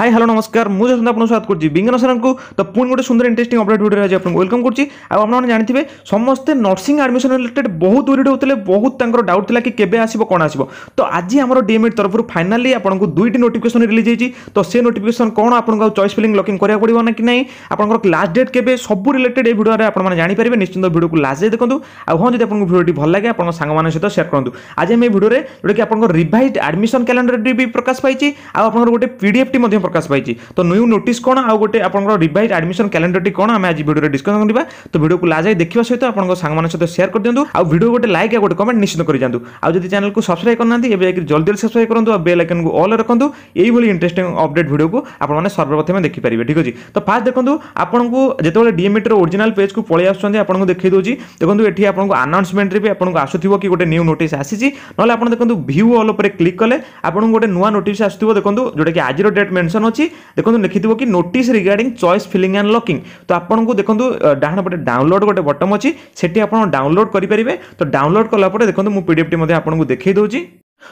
High hello ନମସ୍କାର ମୁଁ ଯଶନ୍ତ ଆପଣଙ୍କୁ ସ୍ୱାଗତ କରୁଛି ବିଜ୍ଞାନ ସାର୍ଙ୍କୁ ତ ପୁଣି ଗୋଟେ ସୁନ୍ଦର ଇଣ୍ଟରେଷ୍ଟିଂ ଅପଡେଟ୍ ଭିଡ଼ିଓରେ ଆଜି ଆପଣଙ୍କୁ ୱେଲକମ୍ କରୁଛି ଆଉ ଆପଣମାନେ ଜାଣିଥିବେ ସମସ୍ତେ ନର୍ସିଂ ଆଡ଼ମିସନ୍ ରିଲେଟେଡ୍ ବହୁତ ୱରିଡ୍ ହେଉଥିଲେ ବହୁତ ତାଙ୍କର ଡାଉଟ୍ ଥିଲା କି କେବେ ଆସିବ କ'ଣ ଆସିବ ତ ଆଜି ଆମର ଡିଏମ୍ଏଡ୍ ତରଫରୁ ଫାଇନାଲି ଆପଣଙ୍କୁ ଦୁଇଟି ନୋଟିଫିକେସନ୍ ରିଲିଜ୍ ହେଇଛି ତ ସେ ନୋଟିଫିକେସନ୍ କ'ଣ ଆପଣଙ୍କୁ ଆଉ ଚଏସ୍ ଫିଲିଂ ଲକିଂ କରିବାକୁ ପଡ଼ିବ ନା କି ନାହିଁ ଆପଣଙ୍କର ଲାଷ୍ଟ ଡେଟ୍ କେବେ ସବୁ ରିଲେଟେଡ୍ ଏହି ଭିଡ଼ିଓରେ ଆପଣମାନେ ଜାଣିପାରିବେ ନିଶ୍ଚିନ୍ତ ଭିଡ଼ିଓକୁ ଲାଷ୍ଟରେ ଦେଖନ୍ତୁ ଆଉ ହଁ ଯଦି ଆପଣଙ୍କୁ ଭିଡ଼ିଓଟି ଭଲ ଲାଗେ ଆପଣଙ୍କ ସାଙ୍ଗମାନଙ୍କ ସହିତ ସେୟାର କରନ୍ତୁ ଆଜି ଆମେ ଏହି ଭିଡ଼ିଓରେ ଯେଉଁଟାକି ଆପଣଙ୍କ ରିଭାଇଜ୍ ଆଡ଼ମିସନ୍ କ୍ୟାଲେଣ୍ଡର ବି ପ୍ରକାଶ ପାଇଛି ଆଉ ଆପଣଙ୍କର ଗୋଟେ ପିଡ଼ିଏଫ୍ଟି ମଧ୍ୟ প্রকাশ পাইছে তো নিউ নোটিস কোণ আউ গোটে আপনার রিভাইজ আডমিশন ক্যালেন্ডরটি কোণ আমি আজ ভিডিওরে ডিসকসন করা তো ভিডিওকে লাস্ট যাই দেখা সহ আপনার সাংমান সহ সেয়ার করে দিও আউ ভিডিও গোটে লাইক আর গোটে কমেন্ট নিশ্চিত করে যাতে আউ যদি চ্যানেলকে সবসক্রাইব করে না এবে যাই জলদি জলদি সবসক্রাইব করুন আর বেল আইকন কু অল রাখুন এইভাবে ইন্টারেস্টিং অপডেট ভিডিওকে আপনার সর্বপ্রথমে দেখিপারে ঠিক আছে তো ফার্স্ট দেখুন আপনার যেতবে ডিএমএটির ওরিজিনাল পেজকে পলাই আসছেন আপনার দেখাই দেছি দেখুন এটি আপনার আনাউন্সমেন্টরে বি আপনার আসুথিব কি গোটে নিউ নোটিস আসিছি নহলে আপনার দেখুন ভিউ অল উপরে ক্লিক কলে আপনার গোটে নূয়া নোটিস আসুথিব দেখুন যেটা কি আজির ডেট মেনশন ଅପସନ୍ ଅଛି ଦେଖନ୍ତୁ ଲେଖିଥିବ କି notice regarding choice filling and locking ତ ଆପଣଙ୍କୁ ଦେଖନ୍ତୁ ଡାହାଣ ପଟେ ଡାଉନଲୋଡ଼ ଗୋଟେ ବଟମ୍ ଅଛି ସେଠି ଆପଣ ଡାଉନଲୋଡ଼ କରିପାରିବେ ତ ଡାଉନଲୋଡ଼ କଲା ପରେ ଦେଖନ୍ତୁ ମୁଁ ପିଡ଼ିଏଫ୍ଟି ମଧ୍ୟ ଆପଣଙ୍କୁ ଦେଖେଇ ଦେଉଛି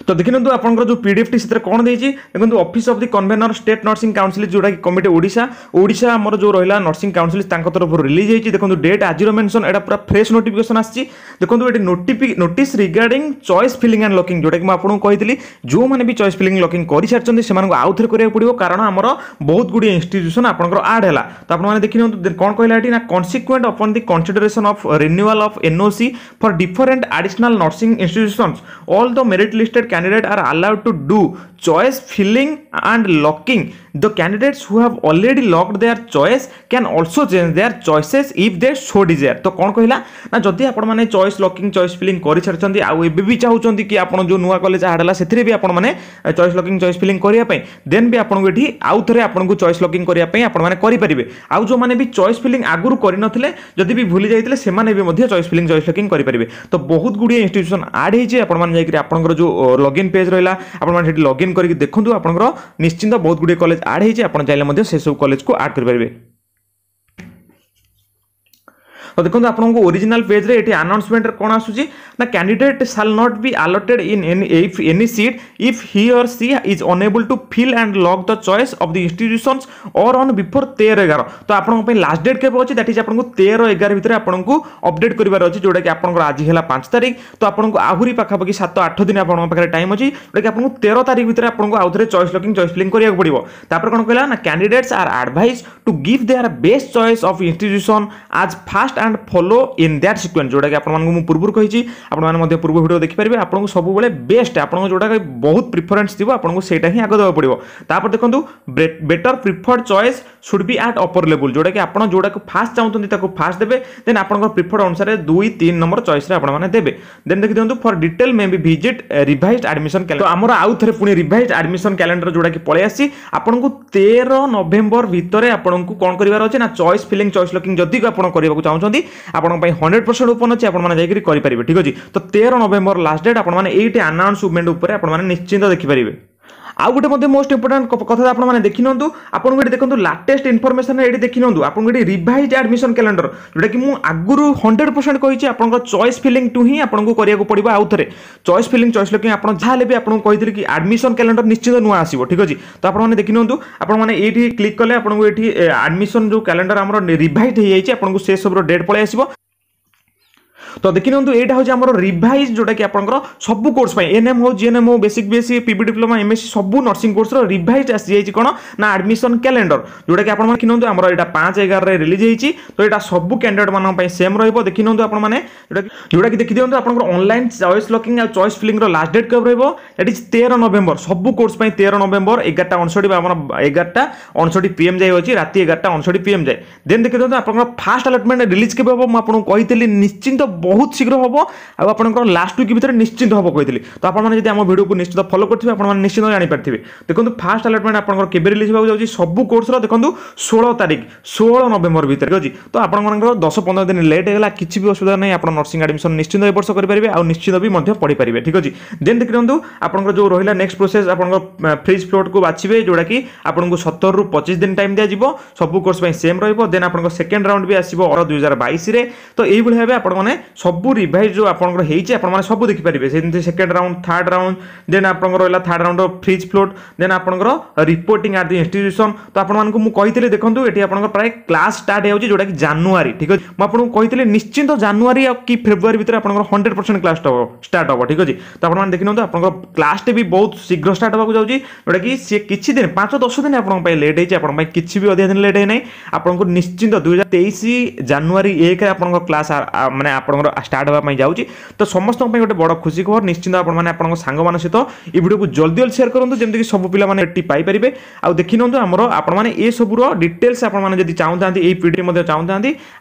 তো ଦେଖିନିଅନ୍ତୁ ଆପଣଙ୍କର ଯେଉଁ ପି ଡି ଏଫ୍ଟି ସେଥିରେ କ'ଣ ଦେଇଛି ଦେଖନ୍ତୁ office of the convenor state nursing council ଯେଉଁଟାକି କମିଟି ଓଡ଼ିଶା ଓଡ଼ିଶା ଆମର ଯେଉଁ ରହିଲା ନର୍ସିଂ କାଉନସିଲ୍ ତାଙ୍କ ତରଫରୁ ରିଲିଜ୍ ହେଇଛି ଦେଖନ୍ତୁ ଡେଟ୍ ଆଜିର ମେନ୍ସନ୍ ଏଇଟା ପୁରା ଫ୍ରେଶ୍ ନୋଟିଫିକେସନ୍ ଆସିଛି ଦେଖନ୍ତୁ ଏଠି ନୋଟିଫି notice regarding choice filling and locking ଯେଉଁଟାକି ମୁଁ ଆପଣଙ୍କୁ କହିଥିଲି ଯେଉଁମାନେ ବି ଚଏସ୍ ଫିଲିଂ ଲକିଂ କରିସାରିଛନ୍ତି ସେମାନଙ୍କୁ ଆଉ ଥରେ କରିବାକୁ ପଡ଼ିବ କାରଣ ଆମର ବହୁତ ଗୁଡ଼ିଏ ଇନଷ୍ଟିଚ୍ୟୁସନ୍ ଆପଣଙ୍କର ଆଡ୍ ହେଲା ତ ଆପଣମାନେ ଦେଖିନିଅନ୍ତୁ କ'ଣ କହିଲା ଏଠି ନା consequent upon the consideration of renewal of NOC for different additional nursing institutions all the merit list candidate are allowed to do choice filling and locking The candidates who have already locked their choice can also change their choices if they so desire. তো କ'ଣ କହିଲା ନା ଯଦି ଆପଣମାନେ choice locking choice filling କରିସାରିଛନ୍ତି ଆଉ ଏବେ ବି ଚାହୁଁଛନ୍ତି କି ଆପଣ ଯେଉଁ ନୂଆ କଲେଜ ଆଡ଼ ହେଲା ସେଥିରେ ବି ଆପଣମାନେ ଚଏସ୍ ଲକିଂ ଚଏସ୍ ଫିଲିଂ କରିବା ପାଇଁ ଦେନ୍ ବି ଆପଣଙ୍କୁ ଏଠି ଆଉ ଥରେ ଆପଣଙ୍କୁ ଚଏସ୍ ଲକିଂ କରିବା ପାଇଁ ଆପଣମାନେ କରିପାରିବେ ଆଉ ଯେଉଁମାନେ ବି ଚଏସ୍ ଫିଲିଂ ଆଗରୁ କରିନଥିଲେ ଯଦି ବି ଭୁଲି ଯାଇଥିଲେ ସେମାନେ ବି ମଧ୍ୟ ଚଏସ୍ ଫିଲିଂ ଚଏସ୍ ଲକିଂ କରିପାରିବେ ତ ବହୁତ ଗୁଡ଼ିଏ ଇନଷ୍ଟିଚ୍ୟୁସନ୍ ଆଡ଼୍ ହେଇଛି ଆପଣମାନେ ଯାଇକରି ଆପଣଙ୍କର ଯେଉଁ ଲଗ୍ଇନ୍ ପେଜ୍ ରହିଲା ଆପଣମାନେ ସେଠି ଲଗ୍ଇନ୍ କରିକି ଦେଖନ୍ତୁ ଆପଣଙ୍କର ନିଶ୍ଚିନ୍ତ ବହୁତ ଗୁଡ଼ିଏ କଲେଜ ଆଡ଼୍ ହେଇଛି ଆପଣ ଚାହିଁଲେ ମଧ୍ୟ ସେସବୁ କଲେଜକୁ ଆଡ଼୍ କରିପାରିବେ ଆଉ ଦେଖନ୍ତୁ ଆପଣଙ୍କୁ ଓରିଜିନାଲ ପେଜ୍ରେ ଏଠି ଆନାଉନ୍ସମେଣ୍ଟରେ କ'ଣ ଆସୁଛି ନା candidate shall not be allotted in any seat if he or she is unable to fill and lock the choice of the institutions or on before ତେର ଏଗାର ତ ଆପଣଙ୍କ ପାଇଁ ଲାଷ୍ଟ ଡେଟ୍ କେବେ ଅଛି ଦ୍ୟାଟ୍ ଇଜ୍ ଆପଣଙ୍କୁ ତେର ଏଗାର ଭିତରେ ଆପଣଙ୍କୁ ଅପଡେଟ୍ କରିବାର ଅଛି ଯେଉଁଟାକି ଆପଣଙ୍କର ଆଜି ହେଲା ପାଞ୍ଚ ତାରିଖ ତ ଆପଣଙ୍କୁ ଆହୁରି ପାଖାପାଖି ସାତ ଆଠ ଦିନ ଆପଣଙ୍କ ପାଖରେ ଟାଇମ୍ ଅଛି ଯେଉଁଟାକି ଆପଣଙ୍କୁ ତେର ତାରିଖ ଭିତରେ ଆପଣଙ୍କୁ ଆଉଥରେ ଚଏସ୍ ଲକିଂ ଚଏସ୍ ଫିଲିଂ କରିବାକୁ ପଡ଼ିବ ତାପରେ କ'ଣ କହିଲା ନା candidates are advised to give their best choice of institution as first and follow in that sequence ଯେଉଁଟାକି ଆପଣମାନଙ୍କୁ ମୁଁ ପୂର୍ବରୁ କହିଛି ଆପଣମାନେ ମଧ୍ୟ ପୂର୍ବ ଭିଡ଼ିଓ ଦେଖିପାରିବେ ଆପଣଙ୍କୁ ସବୁବେଳେ ବେଷ୍ଟ ଆପଣଙ୍କୁ ଯେଉଁଟାକି ବହୁତ ପ୍ରିଫରେନ୍ସ ଥିବ ଆପଣଙ୍କୁ ସେଇଟା ହିଁ ଆଗ ଦେବାକୁ ପଡ଼ିବ ତାପରେ ଦେଖନ୍ତୁ better preferred choice should be at upper ଲେବୁଲ୍ ଯେଉଁଟାକି ଆପଣ ଯେଉଁଟାକୁ ଫାଷ୍ଟ ଚାହୁଁଛନ୍ତି ତାକୁ ଫାଷ୍ଟ ଦେବେ ଦେନ୍ ଆପଣଙ୍କର ପ୍ରିଫର୍ଡ଼ ଅନୁସାରେ ଦୁଇ ତିନି ନମ୍ବର ଚଏସ୍ରେ ଆପଣମାନେ ଦେବେ ଦେନ୍ ଦେଖିଦିଅନ୍ତୁ for detail may be visit revise admission calendar ଆମର ଆଉ ଥରେ ପୁଣି ରିଭାଇଜ୍ ଆଡ଼ମିସନ୍ କ୍ୟାଲେଣ୍ଡର ଯେଉଁଟାକି ପଳେଇ ଆସିଛି ଆପଣଙ୍କୁ ତେର ନଭେମ୍ବର ଭିତରେ ଆପଣଙ୍କୁ କ'ଣ କରିବାର ଅଛି ନା ଚଏସ୍ ଫିଲିଂ ଚଏସ୍ ଲକିଂ ଯଦି ଆପଣ କରିବାକୁ ଚାହୁଁଛନ୍ତି ଅଛନ୍ତି ଆପଣଙ୍କ ପାଇଁ ହଣ୍ଡ୍ରେଡ୍ ପରସେଣ୍ଟ ଓପନ୍ ଅଛି ଆପଣମାନେ ଯାଇକରି କରିପାରିବେ ଠିକ୍ ଅଛି ତ ତେର ନଭେମ୍ବର ଲାଷ୍ଟ ଡେଟ୍ ଆପଣମାନେ ଏଇଠି ଆନାଉନ୍ସମେଣ୍ଟ ଉପରେ ଆପଣମାନେ ନିଶ୍ଚିନ୍ତ ଦେଖିପାରିବେ আউ গোটে মধ্যে মোস্ট ইম্পর্টাট কথা আপনার দেখি নিউ আপনার এটি দেখুন লাটেস্ট ইনফরমেসন এটি দেখি নিউ আপনার এটি রিভাইজ আডমিশন ক্যালেন্ডর যেটা কি আগুর হন্ড্রেড পরসেন্ট কিন্তু আপনার চয়েস ফিলিং টু হি আপনার করা পড়ব আউথরে চয়েস ফিলিং চয়েস লকিং আপনার যা হলে বি আপনার কে কি আডমিশন ক্যালেন্ডর নিশ্চিত নূয়া আসব ঠিক আছে তো আপনার দেখি নিউ আপনার এইটি ক্লিক কলে আপনার এটি আডমিশন যে ক্যালেন্ডর আমার রিভাইজ হয়ে যাই আপনার সে সবুর ডেট পড়ে আসব ତ ଦେଖି ନିଅନ୍ତୁ ଏଇଟା ହେଉଛି ଆମର ରିଭାଇଜ୍ ଯେଉଁଟାକି ଆପଣଙ୍କର ସବୁ କୋର୍ସ ପାଇଁ ଏନ୍ଏମ୍ ହଉ ଜିଏନ୍ଏମ୍ ହଉ basic BSc PB diploma MSc ସବୁ ନର୍ସିଂ କୋର୍ସର ରିଭାଇଜ୍ ଆସିଯାଇଛି କ'ଣ ନା ଆଡ଼ମିସନ୍ କ୍ୟାଲେଣ୍ଡର ଯେଉଁଟାକି ଆପଣମାନେ ଦେଖିନିଅନ୍ତୁ ଆମର ଏଇଟା ପାଞ୍ଚ ଏଗାରରେ ରିଲିଜ୍ ହେଇଛି ତ ଏଇଟା ସବୁ କ୍ୟାଣ୍ଡିଡେଟ୍ମାନଙ୍କ ପାଇଁ ସେମ୍ ରହିବ ଦେଖିନିଅନ୍ତୁ ଆପଣମାନେ ଯେଉଁଟାକି ଯେଉଁଟାକି ଦେଖିଦିଅନ୍ତୁ ଆପଣଙ୍କର ଅନଲାଇନ୍ ଚଏସ୍ ଲକିଂ ଆଉ ଚଏସ୍ ଫିଲିଂର ଲାଷ୍ଟ ଡେଟ୍ କେବେ ରହିବ ଏଠି ତେର ନଭେମ୍ବର ସବୁ କୋର୍ସ ପାଇଁ ତେର ନଭେମ୍ବର ଏଗାରଟା ଅଣଷଠି ଆମର ଏଗାରଟା ଅଣଷଠି ପିଏମ୍ ଯାଏ ଅଛି ରାତି ଏଗାରଟା ଅଣଷଠି ପିଏମ୍ ଯାଏ ଦେନ୍ ଦେଖିଦିଅନ୍ତୁ ଆପଣଙ୍କର ଫାଷ୍ଟ ଆଲଟମେଣ୍ଟ ରିଲିଜ୍ କେବେ ହେବ ମୁଁ ଆପଣଙ୍କୁ କହିଥିଲି ନିଶ୍ଚିନ୍ତ ବହୁତ ଶୀଘ୍ର ହେବ ଆଉ ଆପଣଙ୍କର ଲାଷ୍ଟ ୱିକ୍ ଭିତରେ ନିଶ୍ଚିନ୍ତ ହେବ କହିଥିଲି ତ ଆପଣମାନେ ଯଦି ଆମ ଭିଡ଼ିଓକୁ ନିଶ୍ଚିତ ଫଲୋ କରିଥିବେ ଆପଣମାନେ ନିଶ୍ଚିନ୍ତ ଜାଣିପାରିଥିବେ ଦେଖନ୍ତୁ ଫାଷ୍ଟ ଆଲଟମେଣ୍ଟ ଆପଣଙ୍କର କେବେ ରିଲିଜ୍ ହେବାକୁ ଯାଉଛି ସବୁ କୋର୍ସର ଦେଖନ୍ତୁ ଷୋହଳ ତାରିଖ ଷୋହଳ ନଭେମ୍ବର ଭିତରେ ଅଛି ତ ଆପଣମାନଙ୍କର ଦଶ ପନ୍ଦର ଦିନ ଲେଟ୍ ହେଇଗଲା କିଛି ବି ଅସୁବିଧା ନାହିଁ ଆପଣ ନର୍ସିଂ ଆଡ଼ମିସନ୍ ନିଶ୍ଚିନ୍ତ ଏ ବର୍ଷ କରିପାରିବେ ଆଉ ନିଶ୍ଚିନ୍ତ ବି ମଧ୍ୟ ପଢ଼ିପାରିବେ ଠିକ୍ ଅଛି ଦେନ୍ ଦେଖିନ୍ତୁ ଆପଣଙ୍କର ଯେଉଁ ରହିଲା ନେକ୍ସଟ ପ୍ରୋସେସ୍ ଆପଣଙ୍କ ଫ୍ରିଜ୍ ଫ୍ଲୋଟ୍କୁ ବାଛିବେ ଯେଉଁଟାକି ଆପଣଙ୍କୁ ସତରରୁ ପଚିଶ ଦିନ ଟାଇମ୍ ଦିଆଯିବ ସବୁ କୋର୍ସ ପାଇଁ ସେମ୍ ରହିବ ଦେନ୍ ଆପଣଙ୍କ ସେକେଣ୍ଡ ରାଉଣ୍ଡ ବି ଆସିବ ଅର ଦୁଇ ହଜାର ବାଇଶରେ ତ ଏଇଭଳି ଭାବେ ଆପଣମାନେ সবু রিভাইজ যে আপনার হয়েছে আপনার সব দেখিপারে সেমতি second round third round then আপনার রহলা third round freeze float then আপনার রিপোর্টিং আট দি ইনস্টিট্ୟୁସନ୍ ତ ଆପଣମାନଙ୍କୁ ମୁଁ କହିଥିଲି ଦେଖନ୍ତୁ ଏଠି ଆପଣଙ୍କର ପ୍ରାୟ କ୍ଲାସ୍ ଷ୍ଟାର୍ଟ ହେଉଛି ଯେଉଁଟାକି ଜାନୁଆରୀ ଠିକ୍ ଅଛି ମୁଁ ଆପଣଙ୍କୁ କହିଥିଲି ନିଶ୍ଚିନ୍ତ ଜାନୁଆରୀ ଆଉ କି ଫେବୃଆରୀ ଭିତରେ ଆପଣଙ୍କର ହଣ୍ଡ୍ରେଡ଼ ପରସେଣ୍ଟ କ୍ଲାସ୍ ହେବ ଷ୍ଟାର୍ଟ ହେବ ଠିକ୍ ଅଛି ତ ଆପଣମାନେ ଦେଖିନିଅନ୍ତୁ ଆପଣଙ୍କର କ୍ଲାସ୍ଟି ବି ବହୁତ ଶୀଘ୍ର ଷ୍ଟାର୍ଟ ହେବାକୁ ଯାଉଛି ଯେଉଁଟାକି ସିଏ କିଛି ଦିନ ପାଞ୍ଚ ଦଶ ଦିନ ଆପଣଙ୍କ ପାଇଁ ଲେଟ୍ ହେଇଛି ଆପଣଙ୍କ ପାଇଁ କିଛି ବି ଅଧିକା ଦିନ ଲେଟ୍ ହେଇନାହିଁ ଆପଣଙ୍କୁ ନିଶ୍ଚିନ୍ତ ଦୁଇ ହଜାର ତେଇଶ ଜାନୁଆରୀ ଏକରେ ଆପଣଙ୍କ କ୍ଲାସ୍ ମାନେ ଆପଣଙ୍କର ଷ୍ଟାର୍ଟ ହେବା ପାଇଁ ଯାଉଛି ତ ସମସ୍ତଙ୍କ ପାଇଁ ଗୋଟେ ବଡ଼ ଖୁସି ଖବର ନିଶ୍ଚିନ୍ତ ଆପଣମାନେ ଆପଣଙ୍କ ସାଙ୍ଗମାନଙ୍କ ସହିତ এই ভিডিওকে জলদি জলদি সেয়ার করতু যেমি সবু পিলা মানে এটি পাইপারে আখিনিও আমার আপনার এসবুর ডিটেলস আপনার যদি চাহুতা এই পিডিএফ চাহুতা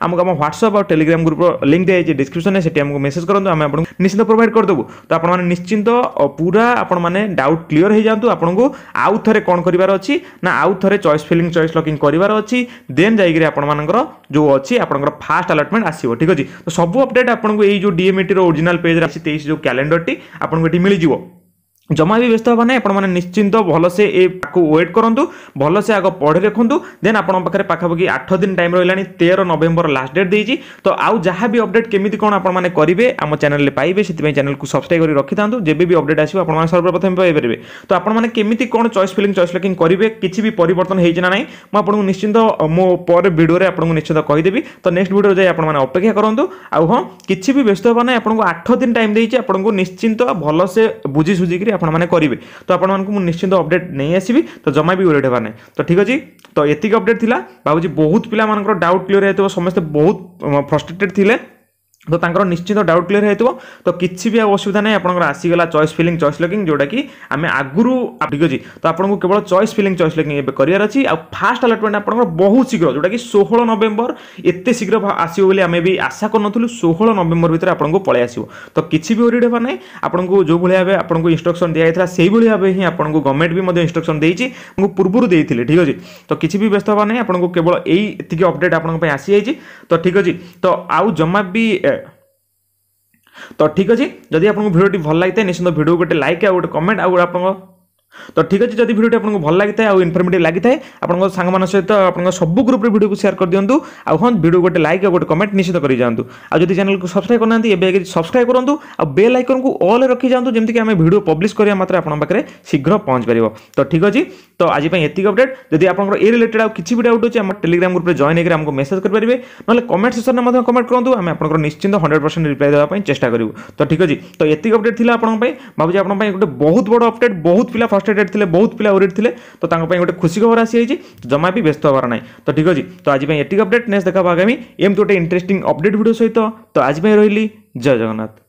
আমি আমার হোয়াটসঅপ আর টেলিগ্রাম গ্রুপর লিঙ্ক দিয়ে যাচ্ছে ডিসক্রিপশনে সেটি আমি মেসেজ করতু আমি আপনার নিশ্চিন্ত প্রোভাইড করেদেবু তো আপনার নিশ্চিন্ত পুরা আপনার মানে ডাউট ক্লিয়ার হয়ে যাতে আপনার আউ থরে কম করবার অছি না আউ থরে চয়েস ফিলিং চয়েস লকিং করবার অছি দেন যাইকি আপনার যে অছি আপনার ফার্স্ট আলটমেন্ট আসবে ঠিক আছে তো সবু আপডেট अपडेट आपको यही जो डीएमएटी ओरिजिनाल पेज रही तेईस जो क्यालेंडर टी आपको ये मिल जाए জমা ବି ବ୍ୟସ୍ତ ହେବା ନାହିଁ ଆପଣମାନେ ନିଶ୍ଚିନ୍ତ ଭଲସେ ଏକୁ ୱେଟ୍ କରନ୍ତୁ ଭଲସେ ଆଗ ପଢ଼ି ଦେଖନ୍ତୁ ଦେନ୍ ଆପଣଙ୍କ ପାଖରେ ପାଖାପାଖି ଆଠ ଦିନ ଟାଇମ୍ ରହିଲାଣି ତେର ନଭେମ୍ବର ଲାଷ୍ଟ ଡେଟ୍ ଦେଇଛି ତ ଆଉ ଯାହା ବି ଅପଡେଟ୍ କେମିତି କ'ଣ ଆପଣମାନେ କରିବେ ଆମ ଚ୍ୟାନେଲରେ ପାଇବେ ସେଥିପାଇଁ ଚ୍ୟାନେଲକୁ ସବସ୍କ୍ରାଇବ୍ କରି ରଖିଥାନ୍ତୁ ଯେବେ ବି ଅପଡେଟ୍ ଆସିବ ଆପଣମାନେ ସର୍ବପ୍ରଥମେ ପାଇପାରିବେ ତ ଆପଣମାନେ କେମିତି କ'ଣ ଚଏସ୍ ଫିଲିଂ ଚଏସ୍ ଲକିଂ କରିବେ କିଛି ବି ପରିବର୍ତ୍ତନ ହେଇଛି ନା ନାହିଁ ମୁଁ ଆପଣଙ୍କୁ ନିଶ୍ଚିନ୍ତ ମୋ ପରେ ଭିଡ଼ିଓରେ ଆପଣଙ୍କୁ ନିଶ୍ଚିନ୍ତ କହିଦେବି ତ ନେକ୍ସଟ ଭିଡ଼ିଓ ଯାଇ ଆପଣମାନେ ଅପେକ୍ଷା କରନ୍ତୁ ଆଉ ହଁ କିଛି ବି ବ୍ୟସ୍ତ ହେବା ନାହିଁ ଆପଣଙ୍କୁ ଆଠ ଦିନ ଟାଇମ୍ ଦେଇଛି ଆପଣଙ୍କୁ ନିଶ୍ଚିନ୍ତ ଭଲସେ ବୁଝି ସୁଝିକିରି ଆପଣମାନେ କରିବେ ତ ଆପଣମାନଙ୍କୁ ମୁଁ ନିଶ୍ଚିନ୍ତ ଅପଡ଼େଟ୍ ନେଇ ଆସିବି ତ ଜମା ବି ୱେଟ୍ ହେବାର ନାହିଁ ତ ଠିକ୍ ଅଛି ତ ଏତିକି ଅପଡ଼େଟ୍ ଥିଲା ଭାବୁଛି ବହୁତ ପିଲାମାନଙ୍କର ଡାଉଟ୍ କ୍ଲିୟର୍ ହେଇଥିବ ସମସ୍ତେ ବହୁତ ଫ୍ରଷ୍ଟ୍ରେଟେଡ୍ ଥିଲେ ତ ତାଙ୍କର ନିଶ୍ଚିତ ଡାଉଟ୍ କ୍ଲିୟର ହେଇଥିବ ତ କିଛି ବି ଆଉ ଅସୁବିଧା ନାହିଁ ଆପଣଙ୍କର ଆସିଗଲା ଚଏସ୍ ଫିଲିଂ ଚଏସ୍ ଲକିଂ ଯେଉଁଟାକି ଆମେ ଆଗରୁ ଠିକ୍ ଅଛି ତ ଆପଣଙ୍କୁ କେବଳ ଚଏସ୍ ଫିଲିଂ ଚଏସ୍ ଲକିଂ ଏବେ କରିବାର ଅଛି ଆଉ ଫାଷ୍ଟ ଆଲଟମେଣ୍ଟ ଆପଣଙ୍କର ବହୁତ ଶୀଘ୍ର ଯେଉଁଟାକି ଷୋହଳ ନଭେମ୍ବର ଏତେ ଶୀଘ୍ର ଆସିବ ବୋଲି ଆମେ ବି ଆଶା କରିନଥିଲୁ ଷୋହଳ ନଭେମ୍ବର ଭିତରେ ଆପଣଙ୍କୁ ପଳେଇ ଆସିବ ତ କିଛି ବି ଓରିଡ଼ ହେବାର ନାହିଁ ଆପଣଙ୍କୁ ଯେଉଁଭଳି ଭାବେ ଆପଣଙ୍କୁ ଇନଷ୍ଟ୍ରକ୍ସନ୍ ଦିଆଯାଇଥିଲା ସେଇଭଳି ଭାବେ ହିଁ ଆପଣଙ୍କୁ ଗଭର୍ଣ୍ଣମେଣ୍ଟ ବି ମଧ୍ୟ ଇନଷ୍ଟ୍ରକ୍ସନ୍ ଦେଇଛି ମୁଁ ପୂର୍ବରୁ ଦେଇଥିଲି ଠିକ୍ ଅଛି ତ କିଛି ବି ବ୍ୟସ୍ତ ହେବାର ନାହିଁ ଆପଣଙ୍କୁ କେବଳ ଏଇ ଏତିକି ଅପଡେଟ୍ ଆପଣଙ୍କ ପାଇଁ ଆସିଯାଇଛି ତ ଠିକ୍ ଅଛି ତ ଆଉ ଜମା ବି ତ ଠିକ୍ ଅଛି ଯଦି ଆପଣଙ୍କୁ ଭିଡ଼ିଓଟି ଭଲ ଲାଗିଥାଏ ନିଶ୍ଚିନ୍ତ ଭିଡ଼ିଓ ଗୋଟେ ଲାଇକ୍ ଆଉ ଗୋଟେ କମେଣ୍ଟ ଆଉ ଆପଣଙ୍କ तो ठीक अच्छे जब भिडियो आपको भल लगी है और इनफर्मेट लगी है आपको सां सहित आप सब ग्रुप में भिडियो को सेयार कर दिखाँ आओ हाँ भिडियो गोटे लाइक और गोटे कमेंट निश्चित कर जाँ आज जब चैनल को सब्सक्राइब करना ए सब्सक्राइब करूँ और बेल आइकन को अल्ले रखी जाँ जमीक आम भिड पब्लीश करवा मात्र आपके शीघ्र पहुंच पार तो ठीक अच्छी तो आज एति अपडेट जब आपको रिलेटेड आज किसी भी डाउट होती है टेलीग्राम ग्रुप में जॉन होकर मेसेज करेंगे ना कमेंट सेसन में कमेंट करूँ आम आप निश्चित हंड्रेड परसेंट रिप्लाई देखें चेस्टा करूँ तो ठीक अच्छी तो ये अपडेट थी आप भाई आप गोटे बहुत बड़ा अपडेट बहुत पिला फर्स्ट एड थे बहुत पिला उड़ थे तो गोटे खुशी खबर आई जमा भी व्यस्त होबार ना तो ठीक अच्छे तो आज ये अपडेट नेक्स्ट देखा आगामी एमती गोटे इंटरेस्ट अपडेट भिडियो सहित तो आज रही जय जगन्नाथ